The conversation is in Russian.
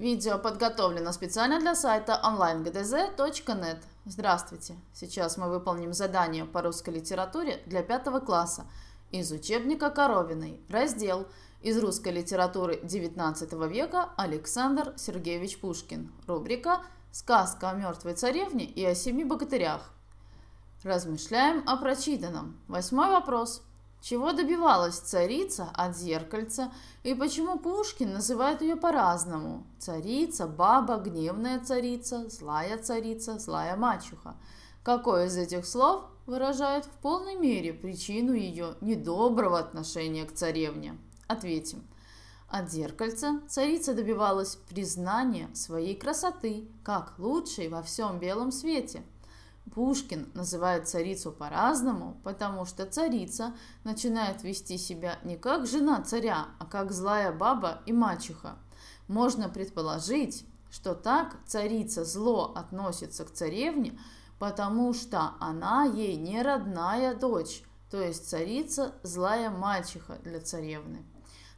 Видео подготовлено специально для сайта onlinegdz.net. Здравствуйте! Сейчас мы выполним задание по русской литературе для пятого класса из учебника Коровиной, раздел «Из русской литературы XIX века Александр Сергеевич Пушкин», рубрика «Сказка о мертвой царевне и о семи богатырях». Размышляем о прочитанном. Восьмой вопрос – чего добивалась царица от зеркальца и почему Пушкин называет ее по-разному? Царица, баба, гневная царица, злая царица, злая мачуха? Какое из этих слов выражает в полной мере причину ее недоброго отношения к царевне? Ответим. От зеркальца царица добивалась признания своей красоты, как лучшей во всем белом свете – Пушкин называет царицу по-разному, потому что царица начинает вести себя не как жена царя, а как злая баба и мачеха. Можно предположить, что так царица зло относится к царевне, потому что она ей не родная дочь, то есть царица злая мачеха для царевны.